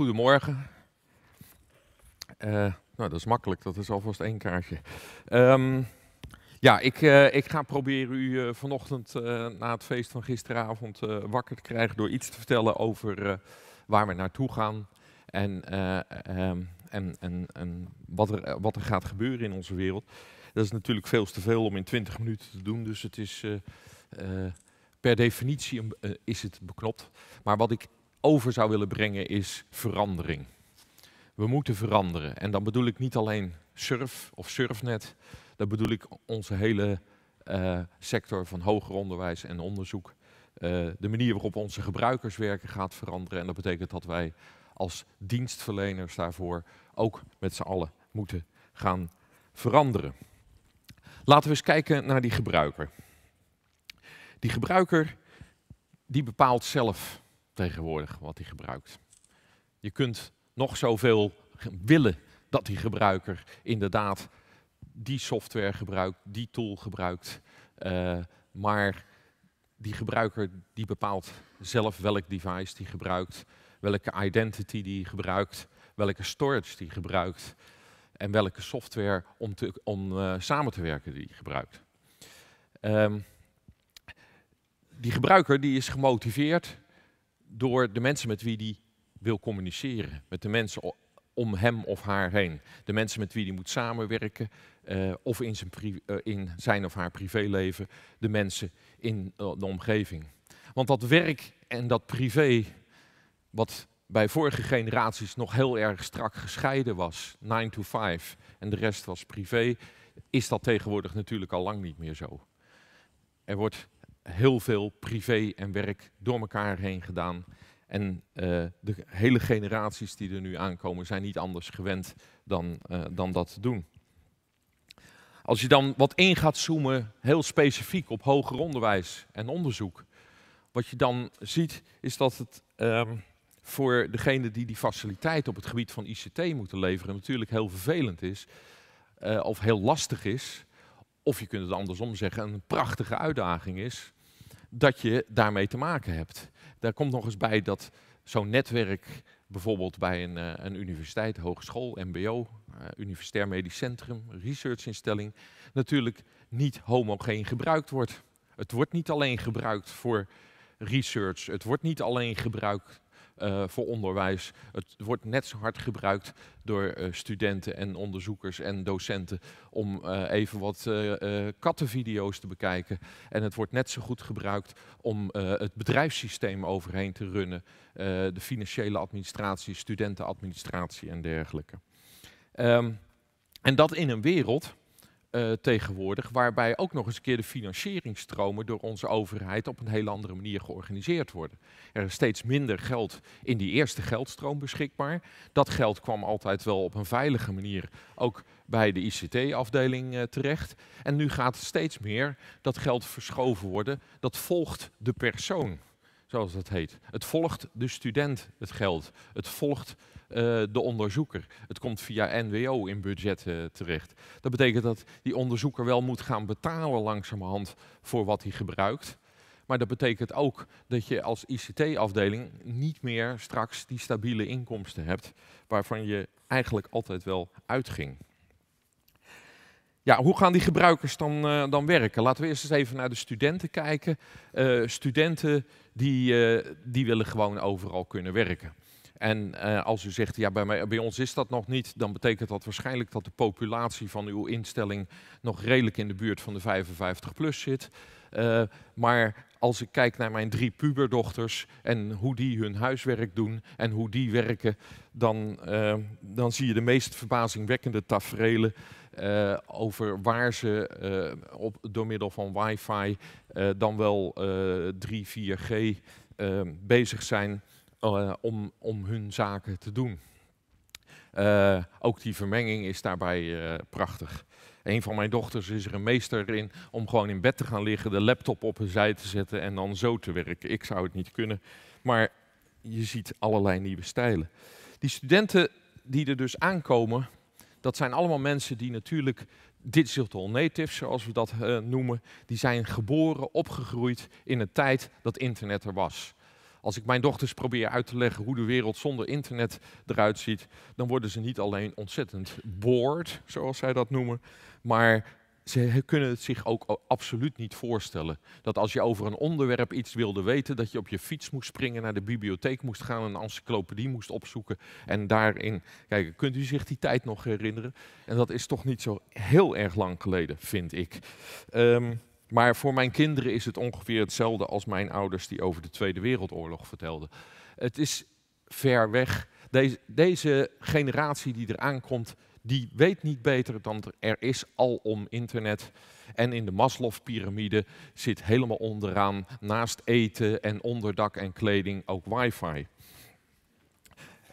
goedemorgen. Eh, nou, dat is makkelijk, dat is alvast één kaartje. Ehm, ja, ik, eh, ik ga proberen u eh, vanochtend na het feest van gisteravond wakker te krijgen door iets te vertellen over waar we naartoe gaan en, ehm, en, en, en wat, er, wat er gaat gebeuren in onze wereld. Dat is natuurlijk veel te veel om in 20 minuten te doen, dus het is per definitie is het beknopt. Maar wat ik over zou willen brengen is verandering. We moeten veranderen. En dan bedoel ik niet alleen surf of surfnet. Dan bedoel ik onze hele eh, sector van hoger onderwijs en onderzoek. Eh, de manier waarop onze gebruikers werken gaat veranderen. En dat betekent dat wij als dienstverleners daarvoor ook met z'n allen moeten gaan veranderen. Laten we eens kijken naar die gebruiker. Die gebruiker die bepaalt zelf tegenwoordig wat hij gebruikt. Je kunt nog zoveel willen dat die gebruiker inderdaad die software gebruikt, die tool gebruikt. Eh, maar die gebruiker die bepaalt zelf welk device die gebruikt, welke identity die gebruikt, welke storage die gebruikt en welke software om, te, om eh, samen te werken die gebruikt. Ehm, die gebruiker die is gemotiveerd door de mensen met wie die wil communiceren, met de mensen om hem of haar heen, de mensen met wie die moet samenwerken, eh, of in zijn, eh, in zijn, of haar privéleven, de mensen in eh, de omgeving. Want dat werk en dat privé, wat bij vorige generaties nog heel erg strak gescheiden was, 9 to 5 en de rest was privé, is dat tegenwoordig natuurlijk al lang niet meer zo. Er wordt heel veel privé en werk door elkaar heen gedaan. En eh, de hele generaties die er nu aankomen zijn niet anders gewend dan, eh, dan dat te doen. Als je dan wat in gaat zoomen, heel specifiek op hoger onderwijs en onderzoek. Wat je dan ziet is dat het ehm, voor degene die die faciliteit op het gebied van ICT moeten leveren natuurlijk heel vervelend is. Eh, of heel lastig is. Of je kunt het andersom zeggen, een prachtige uitdaging is dat je daarmee te maken hebt. Daar komt nog eens bij dat zo'n netwerk bijvoorbeeld bij een, eh, een universiteit, hogeschool, mbo, eh, universitair medisch centrum, researchinstelling, natuurlijk niet homogeen gebruikt wordt. Het wordt niet alleen gebruikt voor research, het wordt niet alleen gebruikt eh, voor onderwijs. Het wordt net zo hard gebruikt door eh, studenten en onderzoekers en docenten om eh, even wat kattenvideo's te bekijken. En het wordt net zo goed gebruikt om het bedrijfssysteem overheen te runnen. de financiële administratie, studentenadministratie en dergelijke. Ehm, en dat in een wereld eh, tegenwoordig, waarbij ook nog eens een keer de financieringstromen door onze overheid op een heel andere manier georganiseerd worden. Er is steeds minder geld in die eerste geldstroom beschikbaar. Dat geld kwam altijd wel op een veilige manier ook bij de ICT-afdeling eh, terecht. En nu gaat steeds meer dat geld verschoven worden. Dat volgt de persoon zoals dat heet. Het volgt de student het geld. Het volgt eh, de onderzoeker. Het komt via NWO in budgetten eh, terecht. Dat betekent dat die onderzoeker wel moet gaan betalen langzamerhand voor wat hij gebruikt. Maar dat betekent ook dat je als ICT-afdeling niet meer straks die stabiele inkomsten hebt waarvan je eigenlijk altijd wel uitging ja, hoe gaan die gebruikers dan, eh, dan werken? Laten we eerst eens even naar de studenten kijken. Eh, studenten die, eh, die willen gewoon overal kunnen werken. En als u zegt, ja, bij, mij, bij ons is dat nog niet, dan betekent dat waarschijnlijk dat de populatie van uw instelling nog redelijk in de buurt van de 55 plus zit. maar als ik kijk naar mijn drie puberdochters en hoe die hun huiswerk doen en hoe die werken, dan, dan zie je de meest verbazingwekkende tafereelen eh, over waar ze eh, op, door middel van wifi eh, dan wel 3, 4G bezig zijn om, om hun zaken te doen. ook die vermenging is daarbij prachtig. Een van mijn dochters is er een meester in om gewoon in bed te gaan liggen, de laptop op een zij te zetten en dan zo te werken. Ik zou het niet kunnen, maar je ziet allerlei nieuwe stijlen. Die studenten die er dus aankomen, dat zijn allemaal mensen die natuurlijk digital natives, zoals we dat eh, noemen, die zijn geboren, opgegroeid in een tijd dat internet er was. Als ik mijn dochters probeer uit te leggen hoe de wereld zonder internet eruit ziet, dan worden ze niet alleen ontzettend bored, zoals zij dat noemen, maar ze kunnen het zich ook absoluut niet voorstellen. Dat als je over een onderwerp iets wilde weten, dat je op je fiets moest springen, naar de bibliotheek moest gaan, een encyclopedie moest opzoeken. En daarin, kijk, kunt u zich die tijd nog herinneren? En dat is toch niet zo heel erg lang geleden, vind ik. Ehm, maar voor mijn kinderen is het ongeveer hetzelfde als mijn ouders die over de Tweede Wereldoorlog vertelden. Het is ver weg. Deze, deze generatie die eraan komt, die weet niet beter dan er is al om internet. En in de Maslow-pyramide zit helemaal onderaan, naast eten en onderdak en kleding, ook wifi.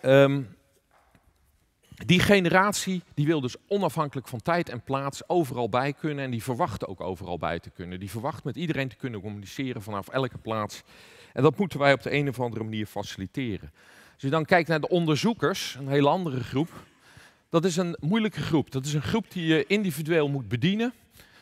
Um, die generatie die wil dus onafhankelijk van tijd en plaats overal bij kunnen en die verwacht ook overal bij te kunnen. Die verwacht met iedereen te kunnen communiceren vanaf elke plaats. En dat moeten wij op de een of andere manier faciliteren. Als je dan kijkt naar de onderzoekers, een hele andere groep, dat is een moeilijke groep. Dat is een groep die je individueel moet bedienen.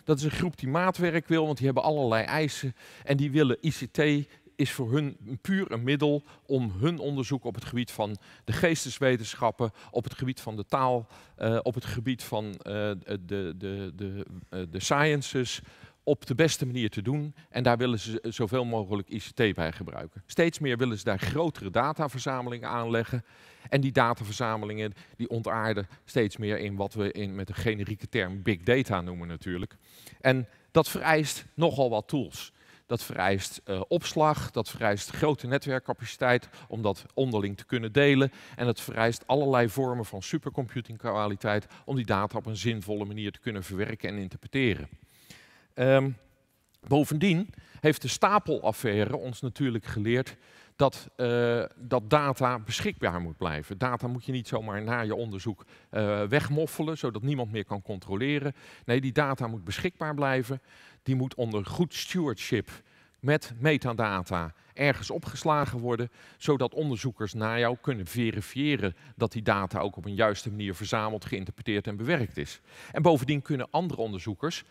Dat is een groep die maatwerk wil, want die hebben allerlei eisen. En die willen ICT is voor hun puur een middel om hun onderzoek op het gebied van de geesteswetenschappen, op het gebied van de taal, eh, op het gebied van eh, de, de, de, de eh, sciences, op de beste manier te doen. En daar willen ze zoveel mogelijk ICT bij gebruiken. Steeds meer willen ze daar grotere dataverzamelingen aanleggen. En die dataverzamelingen die ontaarden steeds meer in wat we in, met de generieke term big data noemen natuurlijk. En dat vereist nogal wat tools. Dat vereist eh, opslag, dat vereist grote netwerkcapaciteit om dat onderling te kunnen delen. En dat vereist allerlei vormen van supercomputingkwaliteit om die data op een zinvolle manier te kunnen verwerken en interpreteren. Ehm, bovendien heeft de stapelaffaire ons natuurlijk geleerd dat, eh, dat data beschikbaar moet blijven. Data moet je niet zomaar na je onderzoek eh, wegmoffelen, zodat niemand meer kan controleren. Nee, die data moet beschikbaar blijven. Die moet onder goed stewardship met metadata ergens opgeslagen worden, zodat onderzoekers na jou kunnen verifiëren dat die data ook op een juiste manier verzameld, geïnterpreteerd en bewerkt is. En bovendien kunnen andere onderzoekers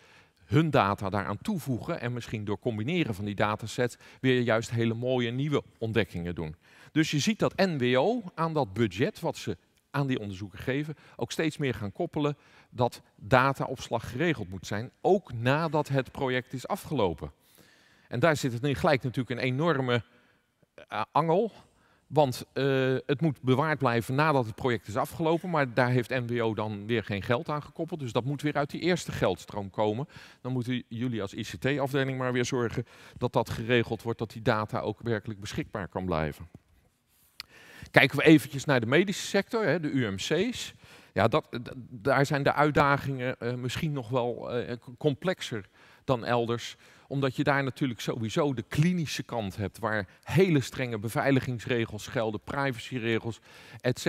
hun data daaraan toevoegen en misschien door combineren van die datasets weer juist hele mooie nieuwe ontdekkingen doen. Dus je ziet dat NWO aan dat budget wat ze aan die onderzoeken geven, ook steeds meer gaan koppelen dat dataopslag geregeld moet zijn, ook nadat het project is afgelopen. En daar zit het in gelijk natuurlijk een enorme eh, angel want eh, het moet bewaard blijven nadat het project is afgelopen. Maar daar heeft NWO dan weer geen geld aan gekoppeld. Dus dat moet weer uit die eerste geldstroom komen. Dan moeten jullie als ICT-afdeling maar weer zorgen dat dat geregeld wordt. Dat die data ook werkelijk beschikbaar kan blijven. Kijken we eventjes naar de medische sector, hè, de UMC's. Ja, dat, daar zijn de uitdagingen eh, misschien nog wel eh, complexer dan elders omdat je daar natuurlijk sowieso de klinische kant hebt, waar hele strenge beveiligingsregels gelden, privacyregels, etc.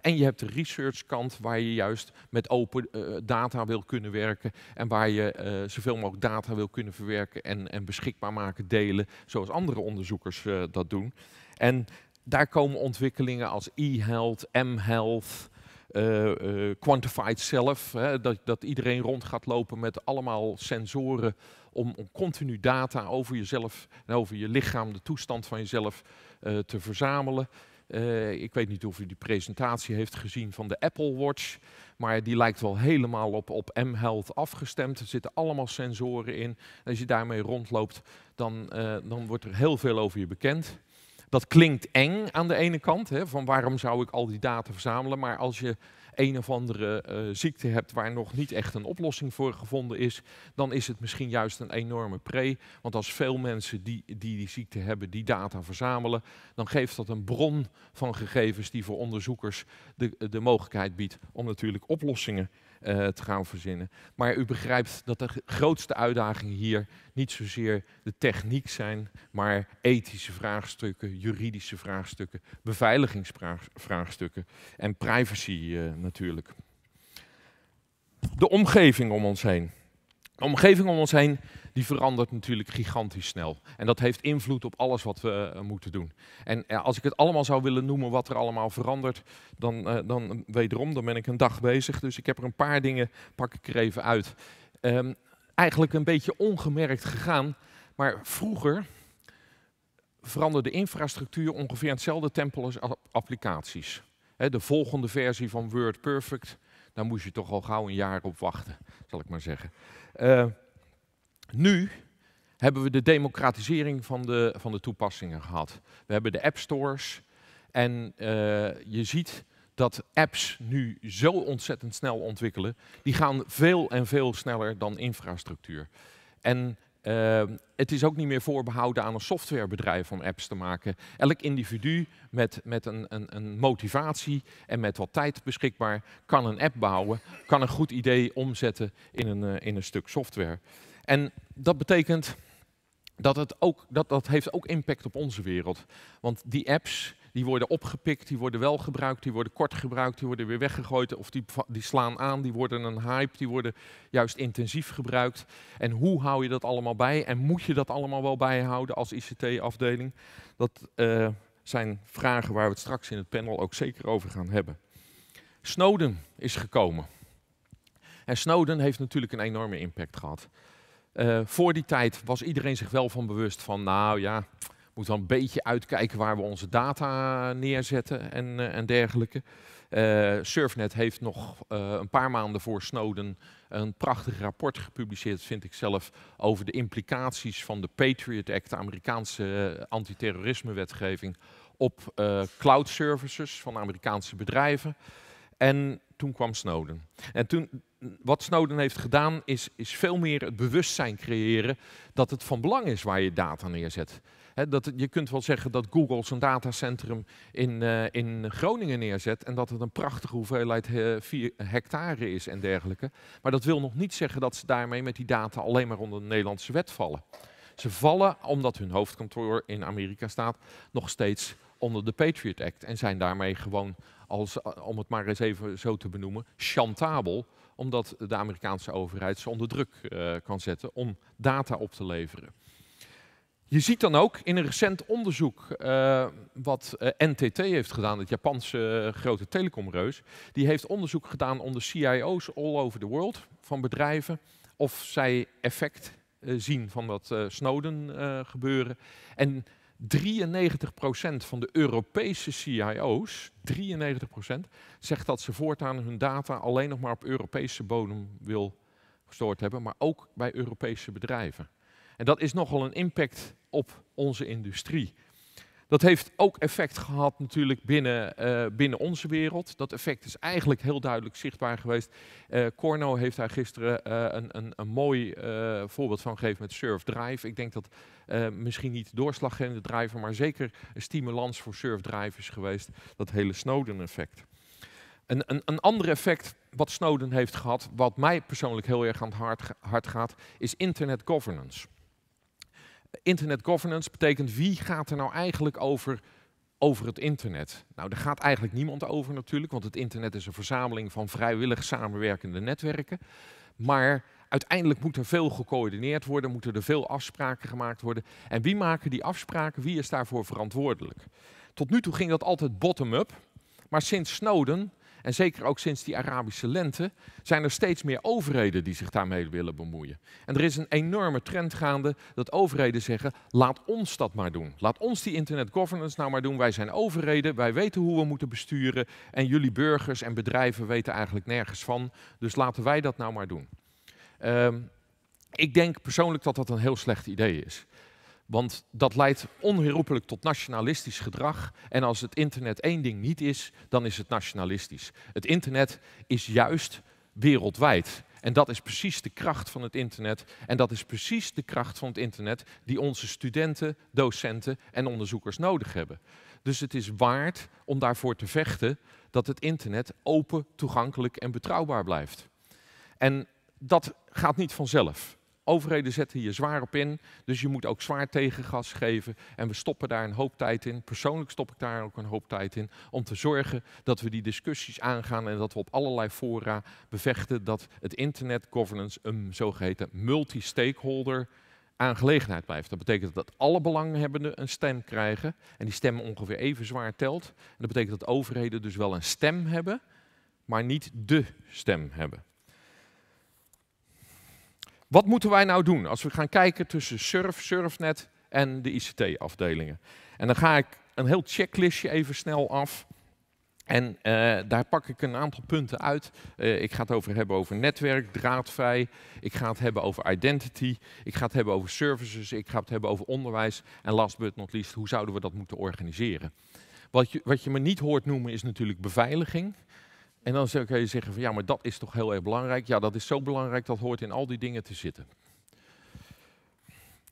En je hebt de researchkant, waar je juist met open eh, data wil kunnen werken en waar je eh, zoveel mogelijk data wil kunnen verwerken en, en beschikbaar maken, delen, zoals andere onderzoekers eh, dat doen. En daar komen ontwikkelingen als e-health, m-health, eh, eh, quantified self, hè, dat, dat iedereen rond gaat lopen met allemaal sensoren om, om, continu data over jezelf en over je lichaam, de toestand van jezelf eh, te verzamelen. ik weet niet of u die presentatie heeft gezien van de Apple Watch, maar die lijkt wel helemaal op, op M-Health afgestemd. Er zitten allemaal sensoren in. als je daarmee rondloopt, dan, dan wordt er heel veel over je bekend. Dat klinkt eng aan de ene kant, hè, van waarom zou ik al die data verzamelen, maar als je een of andere eh, ziekte hebt waar nog niet echt een oplossing voor gevonden is, dan is het misschien juist een enorme pre. Want als veel mensen die, die die ziekte hebben, die data verzamelen, dan geeft dat een bron van gegevens die voor onderzoekers de, de mogelijkheid biedt om natuurlijk oplossingen eh, te gaan verzinnen. Maar u begrijpt dat de grootste uitdagingen hier niet zozeer de techniek zijn, maar ethische vraagstukken, juridische vraagstukken, beveiligingsvraagstukken en privacy eh, natuurlijk. De omgeving om ons heen. De omgeving om ons heen die verandert natuurlijk gigantisch snel. En dat heeft invloed op alles wat we eh, moeten doen. En eh, als ik het allemaal zou willen noemen wat er allemaal verandert, dan, eh, dan wederom, dan ben ik een dag bezig. Dus ik heb er een paar dingen, pak ik er even uit. Ehm, eigenlijk een beetje ongemerkt gegaan, maar vroeger veranderde de infrastructuur ongeveer hetzelfde tempo als applicaties. de volgende versie van WordPerfect, daar moest je toch al gauw een jaar op wachten, zal ik maar zeggen. Nu hebben we de democratisering van de, van de toepassingen gehad. We hebben de app stores en eh, je ziet dat apps nu zo ontzettend snel ontwikkelen. Die gaan veel en veel sneller dan infrastructuur. En eh, het is ook niet meer voorbehouden aan een softwarebedrijf om apps te maken. Elk individu met, met een, een, een, motivatie en met wat tijd beschikbaar kan een app bouwen, kan een goed idee omzetten in een, eh, in een stuk software. En dat betekent dat het ook, dat, dat heeft ook impact op onze wereld. Want die apps die worden opgepikt, die worden wel gebruikt, die worden kort gebruikt, die worden weer weggegooid of die, die slaan aan, die worden een hype, die worden juist intensief gebruikt. En hoe hou je dat allemaal bij en moet je dat allemaal wel bijhouden als ICT-afdeling? Dat eh, zijn vragen waar we het straks in het panel ook zeker over gaan hebben. Snowden is gekomen. En Snowden heeft natuurlijk een enorme impact gehad. Eh, voor die tijd was iedereen zich wel van bewust van, nou ja, moet wel een beetje uitkijken waar we onze data neerzetten en, eh, en dergelijke. Eh, Surfnet heeft nog een paar maanden voor Snowden een prachtig rapport gepubliceerd, vind ik zelf, over de implicaties van de Patriot Act, de Amerikaanse antiterrorisme-wetgeving, op cloud services van Amerikaanse bedrijven. En toen kwam Snowden. En toen, wat Snowden heeft gedaan is, is veel meer het bewustzijn creëren dat het van belang is waar je data neerzet. dat, je kunt wel zeggen dat Google zijn datacentrum in, eh, in Groningen neerzet en dat het een prachtige hoeveelheid 4 eh, vier hectare is en dergelijke. Maar dat wil nog niet zeggen dat ze daarmee met die data alleen maar onder de Nederlandse wet vallen. Ze vallen omdat hun hoofdkantoor in Amerika staat nog steeds onder de Patriot Act en zijn daarmee gewoon, als, eh, om het maar eens even zo te benoemen, chantabel, omdat de Amerikaanse overheid ze onder druk eh, kan zetten om data op te leveren. Je ziet dan ook in een recent onderzoek eh, wat NTT heeft gedaan, het Japanse grote telecomreus, die heeft onderzoek gedaan onder CIO's all over the world van bedrijven of zij effect zien van dat Snowden gebeuren. En 93% van de Europese CIO's, 93%, zegt dat ze voortaan hun data alleen nog maar op Europese bodem wil gestoord hebben, maar ook bij Europese bedrijven. En dat is nogal een impact op onze industrie. Dat heeft ook effect gehad natuurlijk binnen, eh, binnen onze wereld. Dat effect is eigenlijk heel duidelijk zichtbaar geweest. Uh, Corno heeft daar gisteren eh, een, een, een, mooi voorbeeld van gegeven met Surf Drive. Ik denk dat misschien niet doorslaggevende driver, maar zeker een stimulans voor Surf Drive is geweest. Dat hele Snowden-effect. Een, een, een, ander effect wat Snowden heeft gehad, wat mij persoonlijk heel erg aan het hart, hart gaat, is internet governance. Internet governance betekent wie gaat er nou eigenlijk over, over het internet? Nou, daar gaat eigenlijk niemand over natuurlijk, want het internet is een verzameling van vrijwillig samenwerkende netwerken. Maar uiteindelijk moet er veel gecoördineerd worden, moeten er veel afspraken gemaakt worden. En wie maken die afspraken? Wie is daarvoor verantwoordelijk? Tot nu toe ging dat altijd bottom-up, maar sinds Snowden en zeker ook sinds die Arabische lente, zijn er steeds meer overheden die zich daarmee willen bemoeien. En er is een enorme trend gaande dat overheden zeggen, laat ons dat maar doen. Laat ons die internet governance nou maar doen. Wij zijn overheden, wij weten hoe we moeten besturen en jullie burgers en bedrijven weten eigenlijk nergens van. Dus laten wij dat nou maar doen. Ehm, ik denk persoonlijk dat dat een heel slecht idee is. Want dat leidt onherroepelijk tot nationalistisch gedrag. En als het internet één ding niet is, dan is het nationalistisch. Het internet is juist wereldwijd. En dat is precies de kracht van het internet. En dat is precies de kracht van het internet die onze studenten, docenten en onderzoekers nodig hebben. Dus het is waard om daarvoor te vechten dat het internet open, toegankelijk en betrouwbaar blijft. En dat gaat niet vanzelf. Overheden zetten hier zwaar op in, dus je moet ook zwaar tegengas geven. En we stoppen daar een hoop tijd in. Persoonlijk stop ik daar ook een hoop tijd in. Om te zorgen dat we die discussies aangaan en dat we op allerlei fora bevechten dat het internet governance een zogeheten multi-stakeholder aangelegenheid blijft. Dat betekent dat alle belanghebbenden een stem krijgen en die stem ongeveer even zwaar telt. En dat betekent dat overheden dus wel een stem hebben, maar niet de stem hebben. Wat moeten wij nou doen als we gaan kijken tussen Surf, Surfnet en de ICT-afdelingen? En dan ga ik een heel checklistje even snel af. En eh, daar pak ik een aantal punten uit. Eh, ik ga het over hebben over netwerk, draadvrij. Ik ga het hebben over identity. Ik ga het hebben over services. Ik ga het hebben over onderwijs. En last but not least, hoe zouden we dat moeten organiseren? Wat je, wat je me niet hoort noemen is natuurlijk beveiliging. En dan kun je zeggen van ja, maar dat is toch heel erg belangrijk. Ja, dat is zo belangrijk, dat hoort in al die dingen te zitten.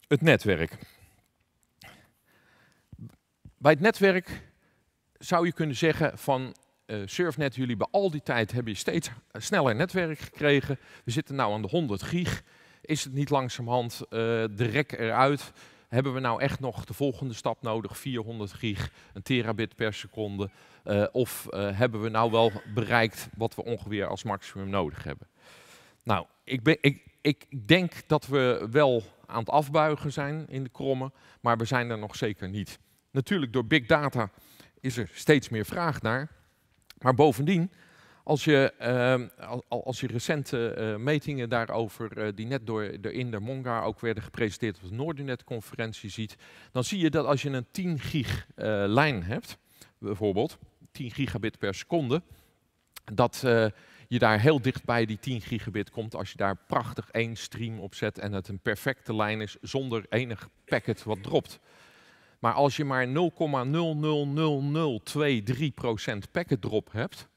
Het netwerk. Bij het netwerk zou je kunnen zeggen van eh, Surfnet, jullie bij al die tijd hebben je steeds eh, sneller netwerk gekregen. We zitten nu aan de 100 gig. Is het niet langzamerhand uh, de rek eruit? hebben we nou echt nog de volgende stap nodig, 400 gig, een terabit per seconde? Eh, of eh, hebben we nou wel bereikt wat we ongeveer als maximum nodig hebben? Nou, ik, ik, ik denk dat we wel aan het afbuigen zijn in de kromme, maar we zijn er nog zeker niet. Natuurlijk, door big data is er steeds meer vraag naar. Maar bovendien als je, ehm, als je recente eh, metingen daarover, eh, die net door, in Inder Monga ook werden gepresenteerd op de Noordernet-conferentie ziet, dan zie je dat als je een 10 gig eh, lijn hebt, bijvoorbeeld 10 gigabit per seconde, dat je daar heel dicht bij die 10 gigabit komt als je daar prachtig één stream op zet en het een perfecte lijn is zonder enig packet wat dropt. Maar als je maar 0,000023 packet drop hebt,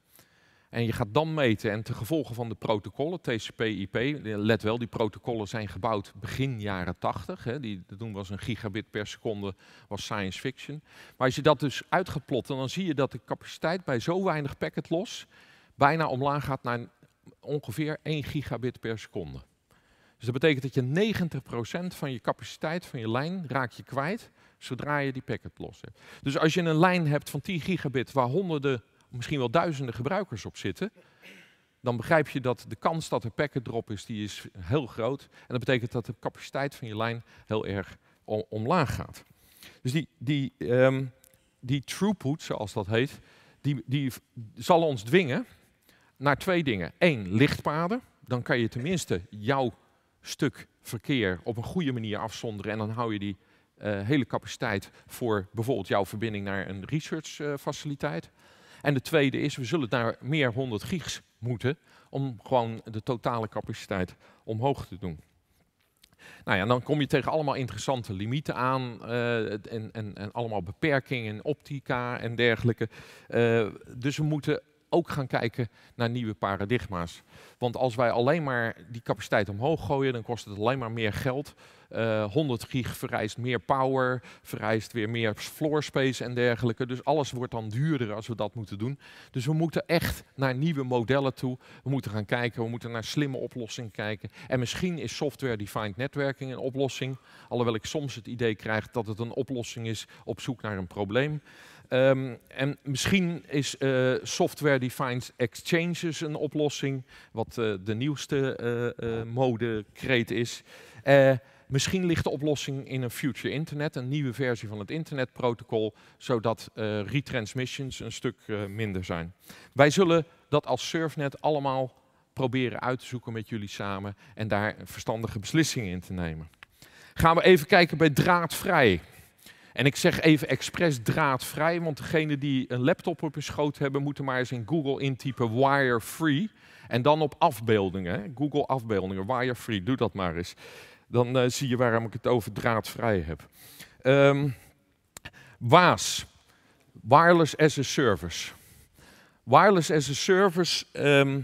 en je gaat dan meten en ten gevolge van de protocollen, TCP/IP, let wel, die protocollen zijn gebouwd begin jaren 80. Hè, die, toen was een gigabit per seconde was science fiction. Maar als je dat dus uit gaat plotten, dan zie je dat de capaciteit bij zo weinig packet los bijna omlaag gaat naar ongeveer 1 gigabit per seconde. Dus dat betekent dat je 90% van je capaciteit van je lijn raak je kwijt zodra je die packet los hebt. Dus als je een lijn hebt van 10 gigabit waar honderden misschien wel duizenden gebruikers op zitten, dan begrijp je dat de kans dat er packet drop is, die is heel groot. En dat betekent dat de capaciteit van je lijn heel erg omlaag gaat. Dus die, die, um, die throughput, zoals dat heet, die, die zal ons dwingen naar twee dingen. Eén, lichtpaden. Dan kan je tenminste jouw stuk verkeer op een goede manier afzonderen. En dan hou je die eh, hele capaciteit voor bijvoorbeeld jouw verbinding naar een research eh, faciliteit. En de tweede is, we zullen daar meer 100 gigs moeten om gewoon de totale capaciteit omhoog te doen. Nou ja, dan kom je tegen allemaal interessante limieten aan eh, en, en, en, allemaal beperkingen optica en dergelijke. Eh, dus we moeten ook gaan kijken naar nieuwe paradigma's. Want als wij alleen maar die capaciteit omhoog gooien, dan kost het alleen maar meer geld. 100 eh, gig vereist meer power, vereist weer meer floor space en dergelijke. Dus alles wordt dan duurder als we dat moeten doen. Dus we moeten echt naar nieuwe modellen toe. We moeten gaan kijken, we moeten naar slimme oplossingen kijken. En misschien is software-defined netwerking een oplossing. Alhoewel ik soms het idee krijg dat het een oplossing is op zoek naar een probleem. Ehm, en misschien is eh, software-defined exchanges een oplossing, wat eh, de nieuwste uh, kreet is. Misschien ligt de oplossing in een future internet, een nieuwe versie van het internetprotocol, zodat eh, retransmissions een stuk eh, minder zijn. Wij zullen dat als Surfnet allemaal proberen uit te zoeken met jullie samen en daar verstandige beslissingen in te nemen. Gaan we even kijken bij draadvrij. En ik zeg even expres draadvrij, want degene die een laptop op hun schoot hebben, moeten maar eens in Google intypen wire free. En dan op afbeeldingen, Google afbeeldingen, wire free, doe dat maar eens dan eh, zie je waarom ik het over draadvrij heb. Ehm, Waas, Wireless as a Service. Wireless as a Service ehm,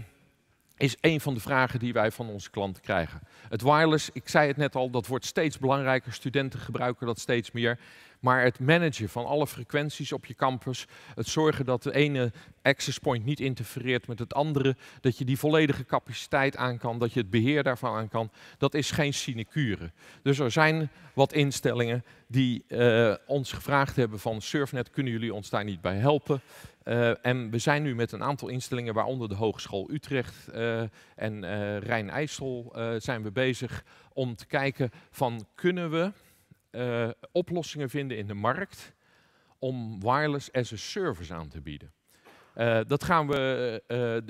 is een van de vragen die wij van onze klanten krijgen. Het wireless, ik zei het net al, dat wordt steeds belangrijker. Studenten gebruiken dat steeds meer. Maar het managen van alle frequenties op je campus, het zorgen dat de ene access point niet interfereert met het andere, dat je die volledige capaciteit aan kan, dat je het beheer daarvan aan kan, dat is geen sinecure. Dus er zijn wat instellingen die eh, ons gevraagd hebben van Surfnet, kunnen jullie ons daar niet bij helpen? Eh, en we zijn nu met een aantal instellingen, waaronder de Hogeschool Utrecht eh, en Rijn-IJssel, zijn we bezig om te kijken van kunnen we uh, oplossingen vinden in de markt om wireless as a service aan te bieden. Eh, dat gaan we,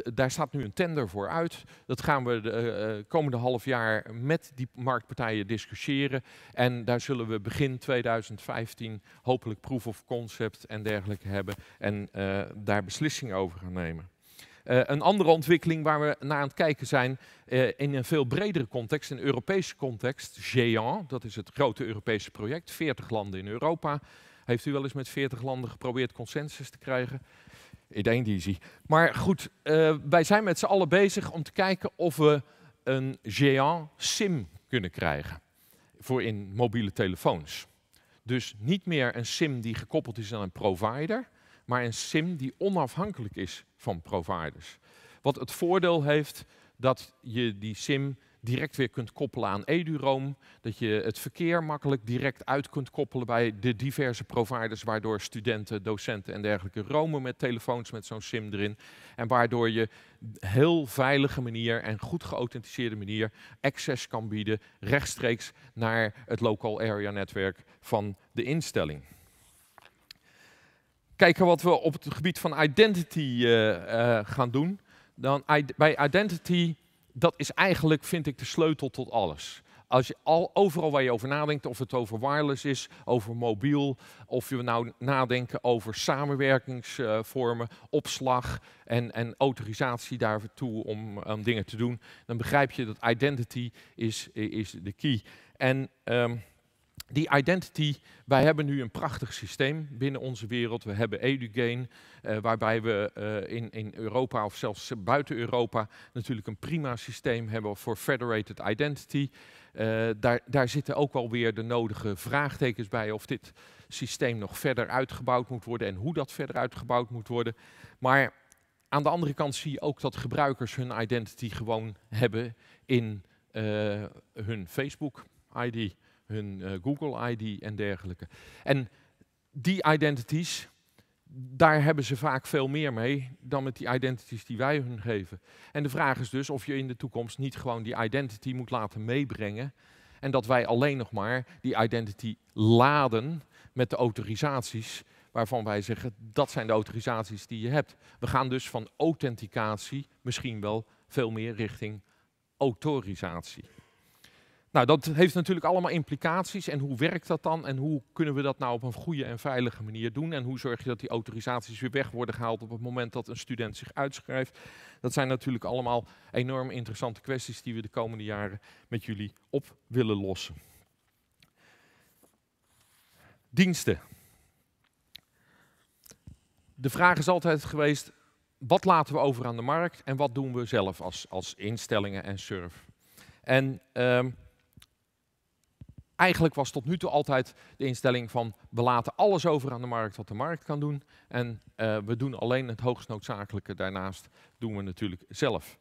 eh, daar staat nu een tender voor uit. Dat gaan we de komende half jaar met die marktpartijen discussiëren. En daar zullen we begin 2015 hopelijk proof of concept en dergelijke hebben. En daar beslissingen over gaan nemen. Eh, een andere ontwikkeling waar we naar aan het kijken zijn eh, in een veel bredere context, een Europese context, GEAN, dat is het grote Europese project, 40 landen in Europa. Heeft u wel eens met 40 landen geprobeerd consensus te krijgen? Idee ain't easy. Maar goed, eh, wij zijn met z'n allen bezig om te kijken of we een GEAN SIM kunnen krijgen voor in mobiele telefoons. Dus niet meer een SIM die gekoppeld is aan een provider, maar een SIM die onafhankelijk is van providers. Wat het voordeel heeft dat je die SIM direct weer kunt koppelen aan Eduroam, dat je het verkeer makkelijk direct uit kunt koppelen bij de diverse providers, waardoor studenten, docenten en dergelijke romen met telefoons met zo'n SIM erin, en waardoor je heel veilige manier en goed geauthenticeerde manier access kan bieden rechtstreeks naar het local area netwerk van de instelling kijken wat we op het gebied van identity eh, eh, gaan doen, dan bij identity, dat is eigenlijk, vind ik, de sleutel tot alles. Als je al, overal waar je over nadenkt, of het over wireless is, over mobiel, of je nou nadenken over samenwerkingsvormen, opslag en, en autorisatie daarvoor om, om dingen te doen, dan begrijp je dat identity is, is de key. En ehm, die identity, wij hebben nu een prachtig systeem binnen onze wereld. We hebben EduGain, eh, waarbij we eh, in, in Europa of zelfs buiten Europa natuurlijk een prima systeem hebben voor federated identity. Eh, daar, daar zitten ook wel weer de nodige vraagtekens bij of dit systeem nog verder uitgebouwd moet worden en hoe dat verder uitgebouwd moet worden. Maar aan de andere kant zie je ook dat gebruikers hun identity gewoon hebben in hun Facebook-ID hun eh, Google-ID en dergelijke. En die identities, daar hebben ze vaak veel meer mee dan met die identities die wij hun geven. En de vraag is dus of je in de toekomst niet gewoon die identity moet laten meebrengen. En dat wij alleen nog maar die identity laden met de autorisaties waarvan wij zeggen dat zijn de autorisaties die je hebt. We gaan dus van authenticatie misschien wel veel meer richting autorisatie. Nou, dat heeft natuurlijk allemaal implicaties. En hoe werkt dat dan? En hoe kunnen we dat nou op een goede en veilige manier doen? En hoe zorg je dat die autorisaties weer weg worden gehaald op het moment dat een student zich uitschrijft? Dat zijn natuurlijk allemaal enorm interessante kwesties die we de komende jaren met jullie op willen lossen. Diensten. De vraag is altijd geweest, wat laten we over aan de markt en wat doen we zelf als, als instellingen en surf? En ehm, eigenlijk was tot nu toe altijd de instelling van we laten alles over aan de markt wat de markt kan doen. En eh, we doen alleen het hoogst noodzakelijke. Daarnaast doen we natuurlijk zelf.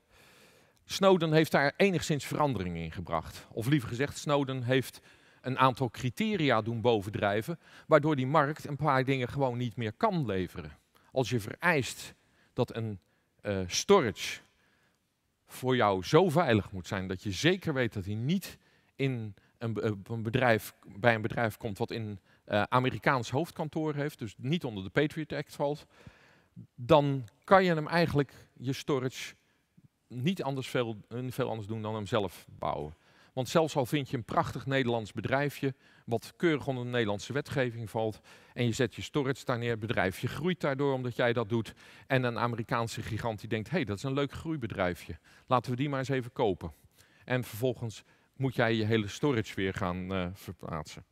Snowden heeft daar enigszins verandering in gebracht. Of liever gezegd, Snowden heeft een aantal criteria doen bovendrijven, waardoor die markt een paar dingen gewoon niet meer kan leveren. Als je vereist dat een eh, storage voor jou zo veilig moet zijn dat je zeker weet dat hij niet in eh, een, bedrijf, bij een bedrijf komt wat in eh, Amerikaans hoofdkantoor heeft, dus niet onder de Patriot Act valt, dan kan je hem eigenlijk, je storage, niet anders veel, eh, veel anders doen dan hem zelf bouwen. Want zelfs al vind je een prachtig Nederlands bedrijfje, wat keurig onder de Nederlandse wetgeving valt, en je zet je storage daar neer, het bedrijfje groeit daardoor omdat jij dat doet, en een Amerikaanse gigant die denkt, hé, hey, dat is een leuk groeibedrijfje, laten we die maar eens even kopen. En vervolgens moet jij je hele storage weer gaan eh, verplaatsen.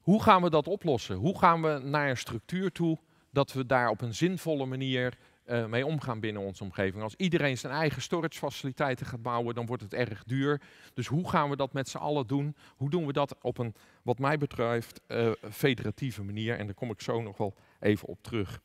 Hoe gaan we dat oplossen? Hoe gaan we naar een structuur toe dat we daar op een zinvolle manier eh, mee omgaan binnen onze omgeving? Als iedereen zijn eigen storage faciliteiten gaat bouwen, dan wordt het erg duur. Dus hoe gaan we dat met z'n allen doen? Hoe doen we dat op een, wat mij betreft, eh, federatieve manier? En daar kom ik zo nog wel even op terug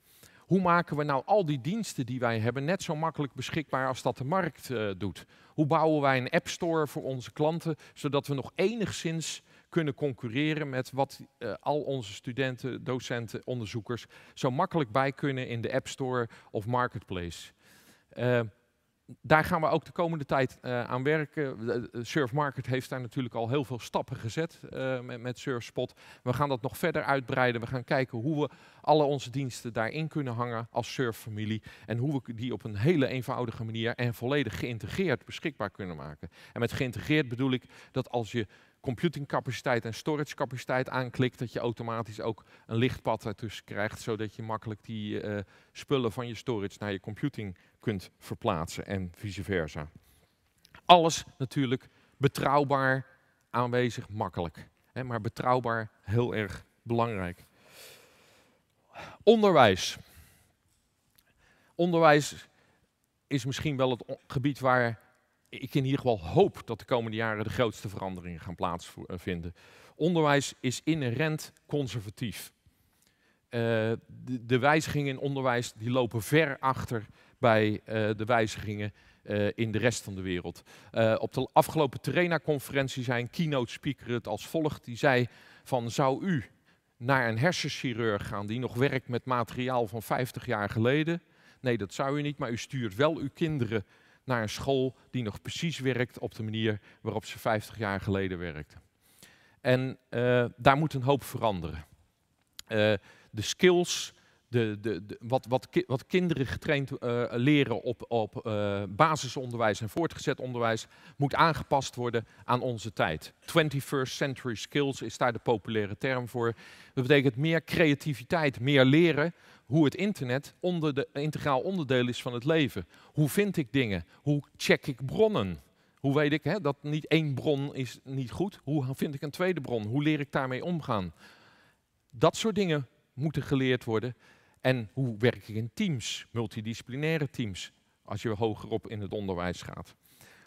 hoe maken we nou al die diensten die wij hebben net zo makkelijk beschikbaar als dat de markt eh, doet? Hoe bouwen wij een app store voor onze klanten, zodat we nog enigszins kunnen concurreren met wat eh, al onze studenten, docenten, onderzoekers zo makkelijk bij kunnen in de app store of marketplace? Eh, daar gaan we ook de komende tijd eh, aan werken. Eh, eh, Surfmarket heeft daar natuurlijk al heel veel stappen gezet met, met SurfSpot. We gaan dat nog verder uitbreiden. We gaan kijken hoe we alle onze diensten daarin kunnen hangen als surffamilie. En hoe we die op een hele eenvoudige manier en volledig geïntegreerd beschikbaar kunnen maken. En met geïntegreerd bedoel ik dat als je computingcapaciteit en storagecapaciteit aanklikt, dat je automatisch ook een lichtpad ertussen krijgt, zodat je makkelijk die eh, spullen van je storage naar je computing kunt verplaatsen en vice versa. Alles natuurlijk betrouwbaar, aanwezig, makkelijk. Hè, maar betrouwbaar heel erg belangrijk. Onderwijs. Onderwijs is misschien wel het gebied waar ik in ieder geval hoop dat de komende jaren de grootste veranderingen gaan plaatsvinden. Onderwijs is inherent conservatief. Eh, de, wijzigingen in onderwijs die lopen ver achter bij eh, de wijzigingen eh, in de rest van de wereld. op de afgelopen trainerconferentie conferentie zei een keynote speaker het als volgt. Die zei van zou u naar een hersenschirurg gaan die nog werkt met materiaal van 50 jaar geleden? Nee, dat zou u niet, maar u stuurt wel uw kinderen naar een school die nog precies werkt op de manier waarop ze 50 jaar geleden werkte. En eh, daar moet een hoop veranderen. Eh, de skills de, de, wat, wat, kinderen getraind eh, leren op, op eh, basisonderwijs en voortgezet onderwijs moet aangepast worden aan onze tijd. 21st century skills is daar de populaire term voor. Dat betekent meer creativiteit, meer leren hoe het internet onder de, integraal onderdeel is van het leven. Hoe vind ik dingen? Hoe check ik bronnen? Hoe weet ik hè, dat niet één bron is niet goed? Hoe vind ik een tweede bron? Hoe leer ik daarmee omgaan? Dat soort dingen moeten geleerd worden. En hoe werk ik in teams, multidisciplinaire teams, als je hoger op in het onderwijs gaat.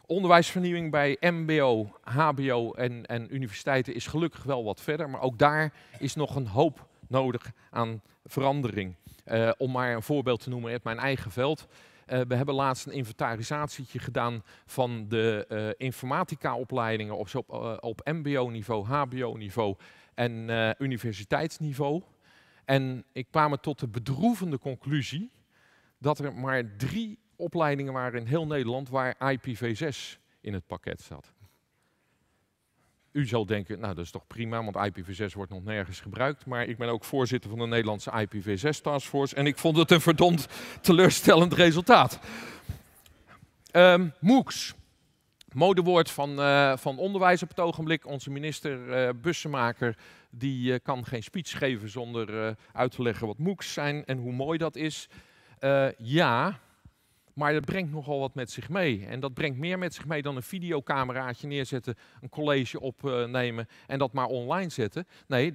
Onderwijsvernieuwing bij MBO, HBO en, en universiteiten is gelukkig wel wat verder, maar ook daar is nog een hoop nodig aan verandering. Eh, om maar een voorbeeld te noemen uit mijn eigen veld. Eh, we hebben laatst een inventarisatie gedaan van de uh, informatica-opleidingen op, op mbo-niveau, hbo-niveau en universiteitsniveau. En ik kwam tot de bedroevende conclusie dat er maar drie opleidingen waren in heel Nederland waar IPv6 in het pakket zat. U zal denken, nou dat is toch prima, want IPv6 wordt nog nergens gebruikt. Maar ik ben ook voorzitter van de Nederlandse IPv6 Taskforce en ik vond het een verdomd teleurstellend resultaat. Um, MOOCs modewoord van, eh, van onderwijs op het ogenblik. Onze minister uh, eh, Bussemaker die, eh, kan geen speech geven zonder uit te leggen wat MOOCs zijn en hoe mooi dat is. ja, maar dat brengt nogal wat met zich mee. En dat brengt meer met zich mee dan een videocameraatje neerzetten, een college opnemen en dat maar online zetten. Nee,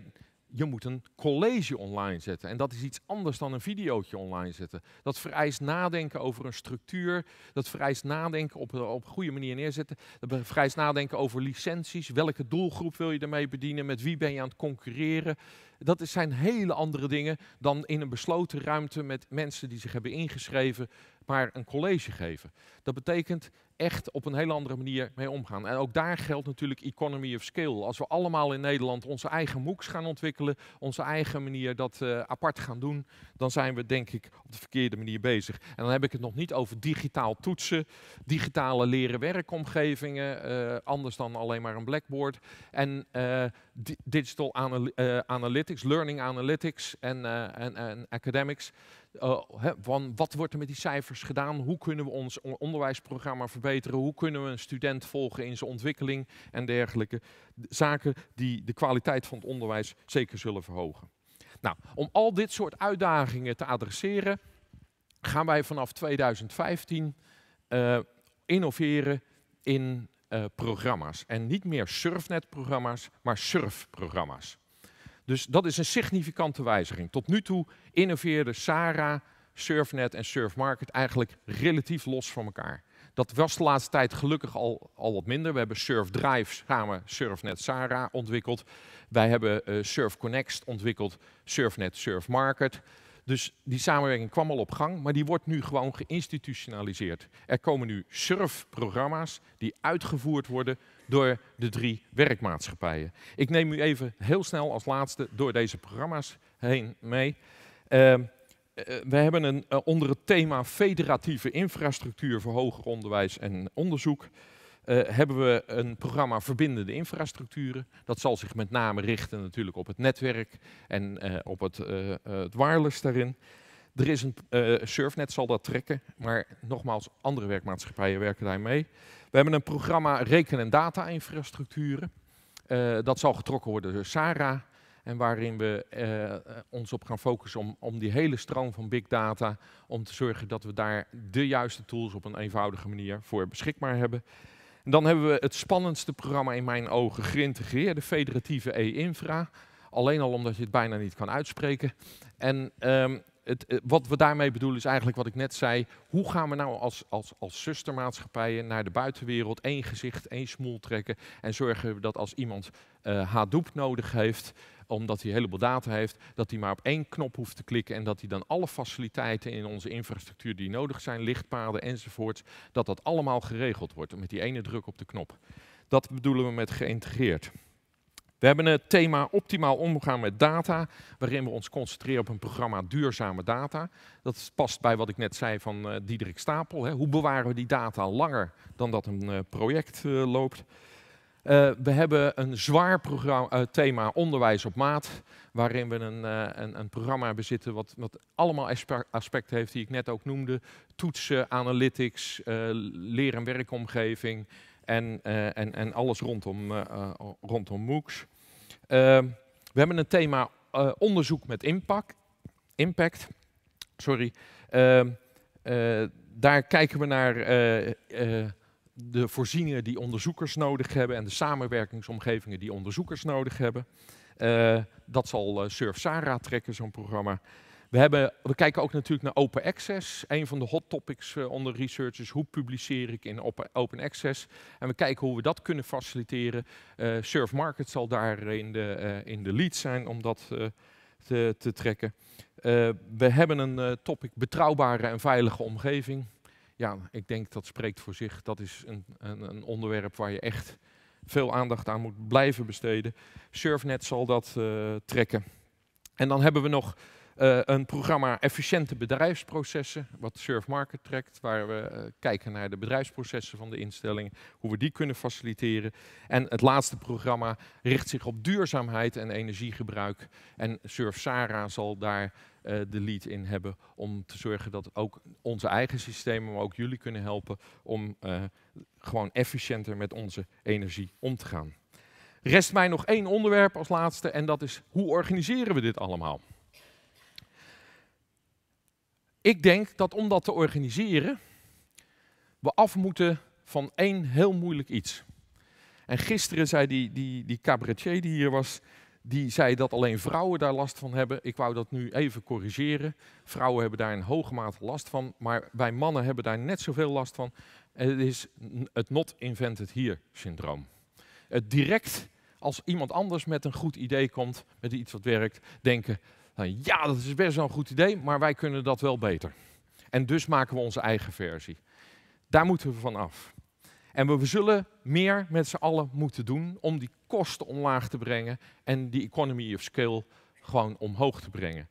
je moet een college online zetten. En dat is iets anders dan een videootje online zetten. Dat vereist nadenken over een structuur. Dat vereist nadenken op, op een goede manier neerzetten. Dat vereist nadenken over licenties. Welke doelgroep wil je ermee bedienen? Met wie ben je aan het concurreren? dat zijn hele andere dingen dan in een besloten ruimte met mensen die zich hebben ingeschreven, maar een college geven. Dat betekent echt op een hele andere manier mee omgaan. En ook daar geldt natuurlijk economy of scale. Als we allemaal in Nederland onze eigen MOOCs gaan ontwikkelen, onze eigen manier dat eh, apart gaan doen, dan zijn we denk ik op de verkeerde manier bezig. En dan heb ik het nog niet over digitaal toetsen, digitale leren werkomgevingen, eh, anders dan alleen maar een blackboard. En eh, digital anal analytics Learning Analytics en, eh, en, en Academics. Eh, van wat wordt er met die cijfers gedaan? Hoe kunnen we ons onderwijsprogramma verbeteren? Hoe kunnen we een student volgen in zijn ontwikkeling en dergelijke? Zaken die de kwaliteit van het onderwijs zeker zullen verhogen. Nou, om al dit soort uitdagingen te adresseren, gaan wij vanaf 2015 eh, innoveren in programma's. En niet meer surfnet-programma's, maar surf-programma's. Dus dat is een significante wijziging. Tot nu toe innoveerden Sara, SurfNet en SurfMarket eigenlijk relatief los van elkaar. Dat was de laatste tijd gelukkig al, al wat minder. We hebben SurfDrive samen SurfNet Sara ontwikkeld. Wij hebben uh, SurfConnect ontwikkeld, SurfNet SurfMarket. Dus die samenwerking kwam al op gang, maar die wordt nu gewoon geïnstitutionaliseerd. Er komen nu SURF-programma's die uitgevoerd worden door de drie werkmaatschappijen. Ik neem u even heel snel als laatste door deze programma's heen mee. Ehm, eh, we hebben een, eh, onder het thema federatieve infrastructuur voor hoger onderwijs en onderzoek. Eh, hebben we een programma Verbindende Infrastructuren. Dat zal zich met name richten natuurlijk op het netwerk en op het, het wireless daarin. Er is een eh, surfnet, zal dat trekken, maar nogmaals, andere werkmaatschappijen werken daar mee. We hebben een programma reken- en data-infrastructuren. Eh, dat zal getrokken worden door SARA. En waarin we eh, ons op gaan focussen om, om die hele stroom van big data, om te zorgen dat we daar de juiste tools op een eenvoudige manier voor beschikbaar hebben. En dan hebben we het spannendste programma in mijn ogen, geïntegreerde federatieve e-infra. Alleen al omdat je het bijna niet kan uitspreken. En ehm, het, eh, wat we daarmee bedoelen is eigenlijk wat ik net zei. Hoe gaan we nou als, als, als zustermaatschappijen naar de buitenwereld één gezicht, één smoel trekken en zorgen dat als iemand uh, eh, Hadoop nodig heeft, omdat hij een heleboel data heeft, dat hij maar op één knop hoeft te klikken en dat hij dan alle faciliteiten in onze infrastructuur die nodig zijn, lichtpaden enzovoort, dat dat allemaal geregeld wordt met die ene druk op de knop. Dat bedoelen we met geïntegreerd. We hebben het thema optimaal omgaan met data, waarin we ons concentreren op een programma duurzame data. Dat past bij wat ik net zei van uh, Diederik Stapel. Hè. Hoe bewaren we die data langer dan dat een eh, project eh, loopt? we hebben een zwaar thema onderwijs op maat, waarin we een, een, een programma bezitten wat, wat allemaal aspecten heeft die ik net ook noemde. Toetsen, analytics, leer- en werkomgeving, en, eh, en, en alles rondom, eh, eh, rondom MOOCs. Ehm, we hebben een thema onderzoek met impact. impact sorry. Ehm, daar kijken we naar de voorzieningen die onderzoekers nodig hebben en de samenwerkingsomgevingen die onderzoekers nodig hebben. dat zal uh, Surf Sara trekken, zo'n programma. We, hebben, we, kijken ook natuurlijk naar open access. Een van de hot topics uh, onder researchers, hoe publiceer ik in open, open, access? En we kijken hoe we dat kunnen faciliteren. Uh, Surf Market zal daar in de, eh, in de lead zijn om dat te, te, trekken. we hebben een topic betrouwbare en veilige omgeving. Ja, ik denk dat spreekt voor zich. Dat is een, een, een onderwerp waar je echt veel aandacht aan moet blijven besteden. Surfnet zal dat trekken. En dan hebben we nog eh, een programma Efficiënte Bedrijfsprocessen, wat Surf Market trekt, waar we eh, kijken naar de bedrijfsprocessen van de instellingen, hoe we die kunnen faciliteren. En het laatste programma richt zich op duurzaamheid en energiegebruik. En Surf Sara zal daar eh, de lead in hebben om te zorgen dat ook onze eigen systemen, maar ook jullie kunnen helpen om gewoon efficiënter met onze energie om te gaan. Rest mij nog één onderwerp als laatste en dat is hoe organiseren we dit allemaal? Ik denk dat om dat te organiseren, we af moeten van één heel moeilijk iets. En gisteren zei die, die, die cabaretier die hier was, die zei dat alleen vrouwen daar last van hebben. Ik wou dat nu even corrigeren. Vrouwen hebben daar in hoge mate last van, maar wij mannen hebben daar net zoveel last van. En het is het not invented here syndroom. Het direct als iemand anders met een goed idee komt, met iets wat werkt, denken, nou ja, dat is best wel een goed idee, maar wij kunnen dat wel beter. En dus maken we onze eigen versie. Daar moeten we van af. En we zullen meer met z'n allen moeten doen om die kosten omlaag te brengen en die economy of scale gewoon omhoog te brengen.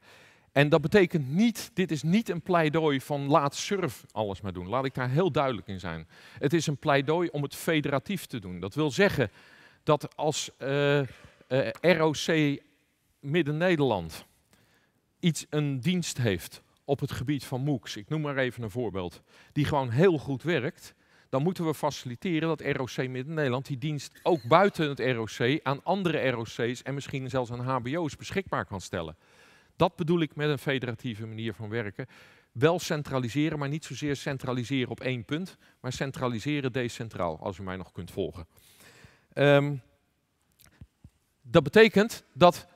En dat betekent niet, dit is niet een pleidooi van laat surf alles maar doen. Laat ik daar heel duidelijk in zijn. Het is een pleidooi om het federatief te doen. Dat wil zeggen dat als eh, eh, ROC Midden-Nederland iets, een dienst heeft op het gebied van MOOCs, ik noem maar even een voorbeeld, die gewoon heel goed werkt, dan moeten we faciliteren dat ROC Midden-Nederland die dienst ook buiten het ROC aan andere ROC's en misschien zelfs aan HBO's beschikbaar kan stellen. Dat bedoel ik met een federatieve manier van werken. Wel centraliseren, maar niet zozeer centraliseren op één punt, maar centraliseren decentraal, als u mij nog kunt volgen. Ehm, dat betekent dat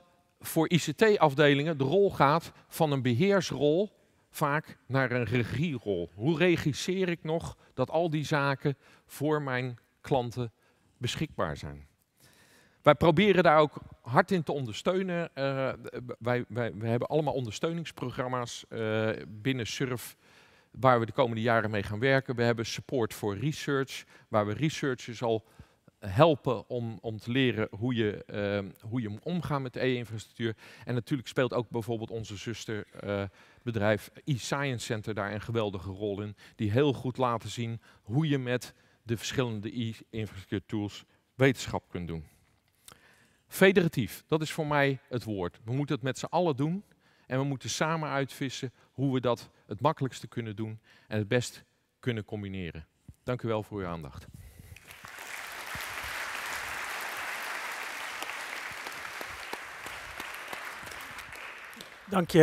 voor ICT-afdelingen de rol gaat van een beheersrol vaak naar een regierol. Hoe regisseer ik nog dat al die zaken voor mijn klanten beschikbaar zijn? Wij proberen daar ook hard in te ondersteunen. Uh, wij, wij, hebben allemaal ondersteuningsprogramma's eh, binnen SURF waar we de komende jaren mee gaan werken. We hebben support voor research, waar we researchers al helpen om, om te leren hoe je, ehm, hoe je moet omgaan met de E-infrastructuur. En natuurlijk speelt ook bijvoorbeeld onze zusterbedrijf eh, uh, E-Science Center daar een geweldige rol in. Die heel goed laten zien hoe je met de verschillende E-infrastructuur tools wetenschap kunt doen. Federatief, dat is voor mij het woord. We moeten het met z'n allen doen en we moeten samen uitvissen hoe we dat het makkelijkste kunnen doen en het best kunnen combineren. Dank u wel voor uw aandacht. Danke.